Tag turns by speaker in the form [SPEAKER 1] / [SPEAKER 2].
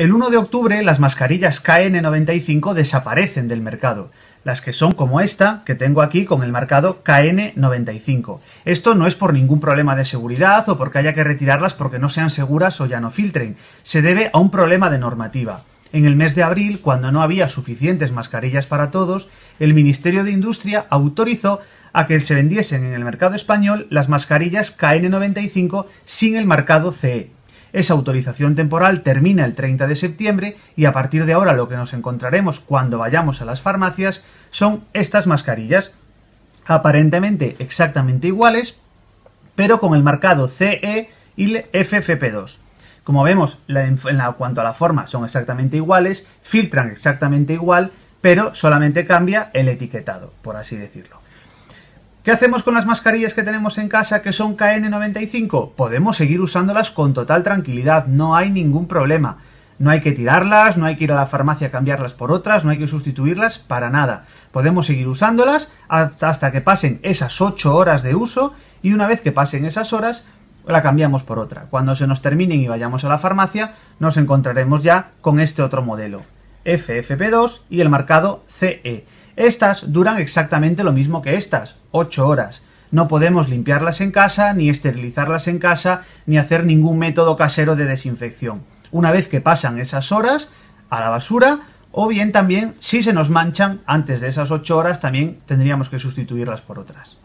[SPEAKER 1] El 1 de octubre las mascarillas KN95 desaparecen del mercado, las que son como esta que tengo aquí con el marcado KN95. Esto no es por ningún problema de seguridad o porque haya que retirarlas porque no sean seguras o ya no filtren, se debe a un problema de normativa. En el mes de abril, cuando no había suficientes mascarillas para todos, el Ministerio de Industria autorizó a que se vendiesen en el mercado español las mascarillas KN95 sin el marcado CE. Esa autorización temporal termina el 30 de septiembre y a partir de ahora lo que nos encontraremos cuando vayamos a las farmacias son estas mascarillas, aparentemente exactamente iguales, pero con el marcado CE y el FFP2. Como vemos, en, cuanto a la forma son exactamente iguales, filtran exactamente igual, pero solamente cambia el etiquetado, por así decirlo. ¿Qué hacemos con las mascarillas que tenemos en casa que son KN95? Podemos seguir usándolas con total tranquilidad, no hay ningún problema. No hay que tirarlas, no hay que ir a la farmacia a cambiarlas por otras, no hay que sustituirlas para nada. Podemos seguir usándolas hasta que pasen esas 8 horas de uso y una vez que pasen esas horas la cambiamos por otra. Cuando se nos terminen y vayamos a la farmacia nos encontraremos ya con este otro modelo, FFP2 y el marcado CE. Estas duran exactamente lo mismo que estas, 8 horas. No podemos limpiarlas en casa, ni esterilizarlas en casa, ni hacer ningún método casero de desinfección. Una vez que pasan esas horas, a la basura, o bien también, si se nos manchan antes de esas 8 horas, también tendríamos que sustituirlas por otras.